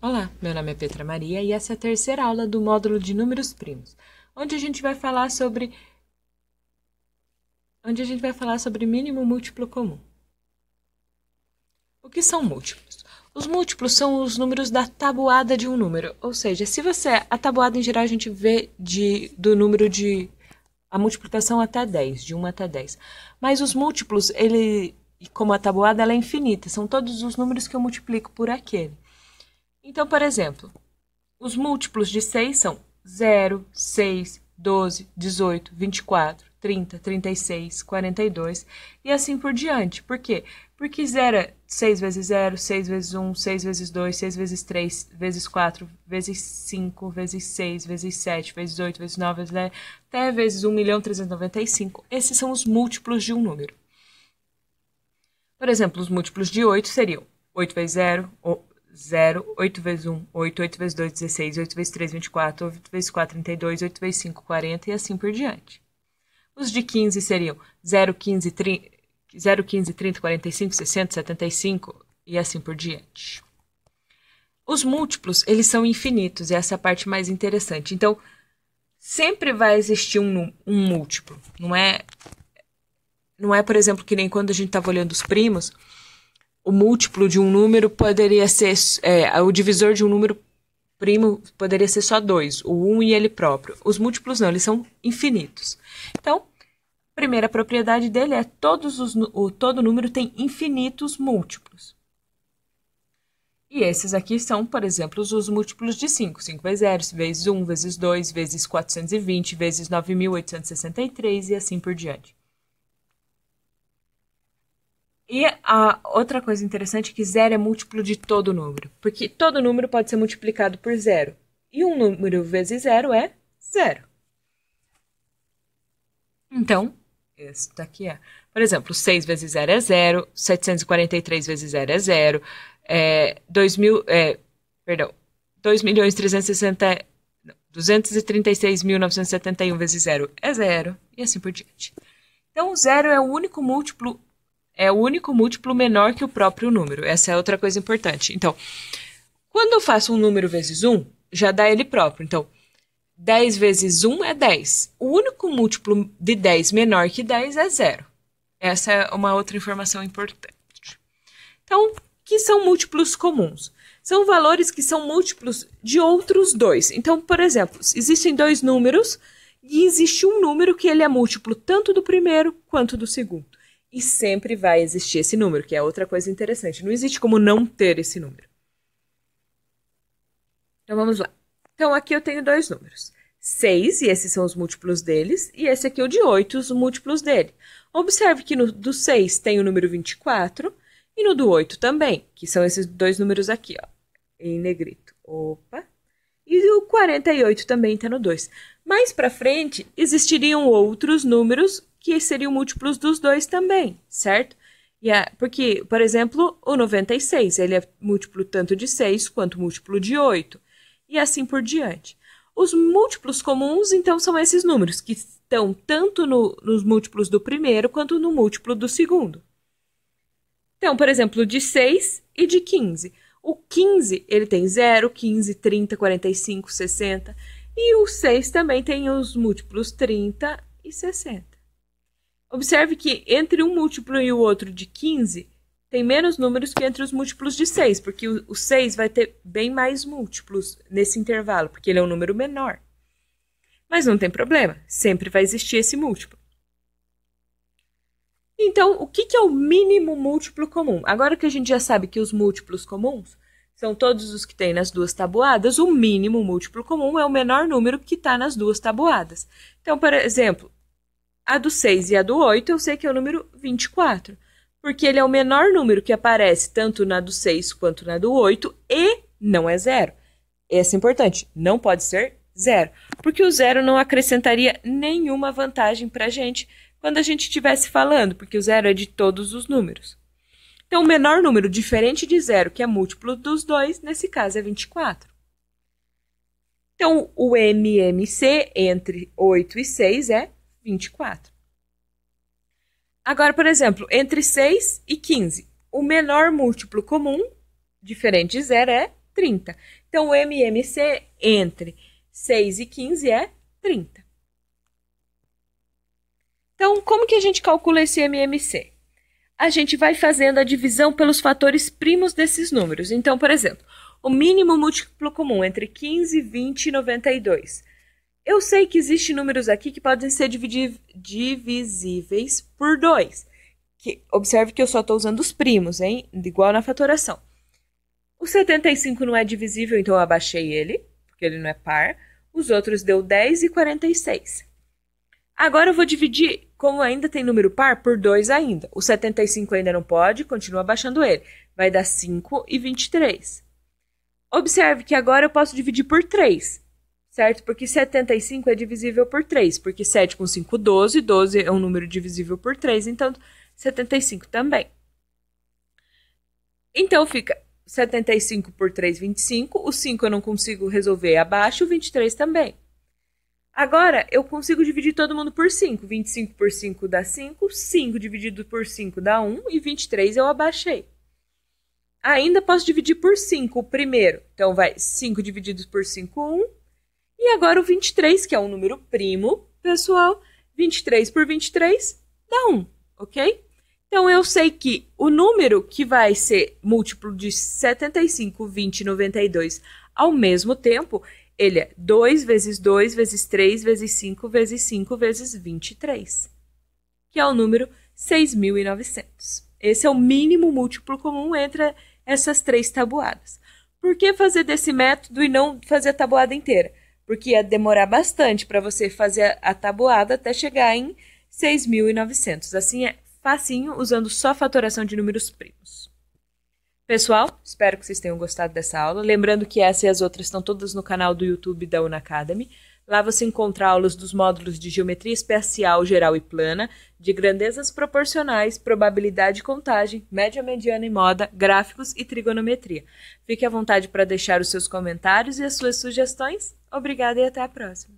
Olá, meu nome é Petra Maria e essa é a terceira aula do módulo de números primos, onde a gente vai falar sobre onde a gente vai falar sobre mínimo múltiplo comum. O que são múltiplos? Os múltiplos são os números da tabuada de um número, ou seja, se você a tabuada em geral a gente vê de do número de a multiplicação até 10, de 1 até 10. Mas os múltiplos, ele como a tabuada ela é infinita, são todos os números que eu multiplico por aquele. Então, por exemplo, os múltiplos de 6 são 0, 6, 12, 18, 24, 30, 36, 42 e assim por diante. Por quê? Porque 0 é 6 vezes 0, 6 vezes 1, 6 vezes 2, 6 vezes 3, vezes 4, vezes 5, vezes 6, vezes 7, vezes 8, vezes 9, vezes 10, até vezes 1.395. Esses são os múltiplos de um número. Por exemplo, os múltiplos de 8 seriam 8 vezes 0, 0, 8 vezes 1, 8, 8 vezes 2, 16, 8 vezes 3, 24, 8 vezes 4, 32, 8 vezes 5, 40 e assim por diante. Os de 15 seriam 0, 15, 30, 0, 15, 30 45, 60, 75 e assim por diante. Os múltiplos, eles são infinitos, essa é a parte mais interessante. Então, sempre vai existir um, um múltiplo, não é? Não é, por exemplo, que nem quando a gente estava olhando os primos, o múltiplo de um número poderia ser. É, o divisor de um número primo poderia ser só dois, o um e ele próprio. Os múltiplos não, eles são infinitos. Então, a primeira propriedade dele é todos os, o, todo número tem infinitos múltiplos. E esses aqui são, por exemplo, os múltiplos de 5. 5 vezes 0, vezes 1, vezes 2, vezes 420, vezes 9.863 e assim por diante. E a outra coisa interessante é que zero é múltiplo de todo número, porque todo número pode ser multiplicado por zero. E um número vezes zero é zero. Então, esse daqui é. Por exemplo, 6 vezes zero é zero, 743 vezes zero é zero, é, 2 mil, é, perdão, 2 milhões 360, 236.971 vezes zero é zero e assim por diante. Então, zero é o único múltiplo é o único múltiplo menor que o próprio número. Essa é outra coisa importante. Então, quando eu faço um número vezes 1, já dá ele próprio. Então, 10 vezes 1 é 10. O único múltiplo de 10 menor que 10 é zero. Essa é uma outra informação importante. Então, que são múltiplos comuns? São valores que são múltiplos de outros dois. Então, por exemplo, existem dois números e existe um número que ele é múltiplo tanto do primeiro quanto do segundo. E sempre vai existir esse número, que é outra coisa interessante. Não existe como não ter esse número. Então vamos lá. Então aqui eu tenho dois números. 6, e esses são os múltiplos deles, e esse aqui é o de 8, os múltiplos dele. Observe que no do 6 tem o número 24 e no do 8 também, que são esses dois números aqui, ó, em negrito. Opa! E o 48 também está no 2. Mais para frente, existiriam outros números que seriam múltiplos dos dois também, certo? E é, porque, por exemplo, o 96, ele é múltiplo tanto de 6 quanto múltiplo de 8, e assim por diante. Os múltiplos comuns, então, são esses números, que estão tanto no, nos múltiplos do primeiro quanto no múltiplo do segundo. Então, por exemplo, de 6 e de 15. O 15, ele tem 0, 15, 30, 45, 60. E o 6 também tem os múltiplos 30 e 60. Observe que entre um múltiplo e o outro de 15, tem menos números que entre os múltiplos de 6, porque o, 6 vai ter bem mais múltiplos nesse intervalo, porque ele é um número menor. Mas não tem problema, sempre vai existir esse múltiplo. Então, o que, que é o mínimo múltiplo comum? Agora que a gente já sabe que os múltiplos comuns são todos os que tem nas duas tabuadas, o mínimo múltiplo comum é o menor número que está nas duas tabuadas. Então, por exemplo, a do 6 e a do 8 eu sei que é o número 24, porque ele é o menor número que aparece tanto na do 6 quanto na do 8 e não é zero. Esse é importante, não pode ser zero, porque o zero não acrescentaria nenhuma vantagem para a gente quando a gente estivesse falando, porque o zero é de todos os números. Então, o menor número diferente de zero, que é múltiplo dos dois, nesse caso é 24. Então, o MMC entre 8 e 6 é 24. Agora, por exemplo, entre 6 e 15, o menor múltiplo comum, diferente de zero, é 30. Então, o MMC entre 6 e 15 é 30. Então, como que a gente calcula esse MMC? A gente vai fazendo a divisão pelos fatores primos desses números. Então, por exemplo, o mínimo múltiplo comum entre 15, 20 e 92 eu sei que existem números aqui que podem ser divisíveis por 2. Que, observe que eu só estou usando os primos, hein? Igual na fatoração. O 75 não é divisível, então eu abaixei ele, porque ele não é par. Os outros deu 10 e 46. Agora eu vou dividir, como ainda tem número par, por 2 ainda. O 75 ainda não pode, continua abaixando ele. Vai dar 5 e 23. Observe que agora eu posso dividir por 3 certo? Porque 75 é divisível por 3, porque 7 com 5, 12, 12 é um número divisível por 3, então 75 também. Então fica 75 por 3, 25, o 5 eu não consigo resolver abaixo, o 23 também. Agora, eu consigo dividir todo mundo por 5. 25 por 5 dá 5, 5 dividido por 5 dá 1 e 23 eu abaixei. Ainda posso dividir por 5 o primeiro. Então, vai 5 dividido por 5, 1. E agora o 23, que é um número primo, pessoal, 23 por 23 dá 1, ok? Então, eu sei que o número que vai ser múltiplo de 75, 20 e 92 ao mesmo tempo, ele é 2 vezes 2 vezes 3 vezes 5 vezes 5 vezes 23, que é o número 6.900. Esse é o mínimo múltiplo comum entre essas três tabuadas. Por que fazer desse método e não fazer a tabuada inteira? porque ia demorar bastante para você fazer a tabuada até chegar em 6.900. Assim é facinho, usando só fatoração de números primos. Pessoal, espero que vocês tenham gostado dessa aula. Lembrando que essa e as outras estão todas no canal do YouTube da Unacademy. Academy. Lá você encontra aulas dos módulos de geometria espacial geral e plana, de grandezas proporcionais, probabilidade e contagem, média, mediana e moda, gráficos e trigonometria. Fique à vontade para deixar os seus comentários e as suas sugestões. Obrigada e até a próxima!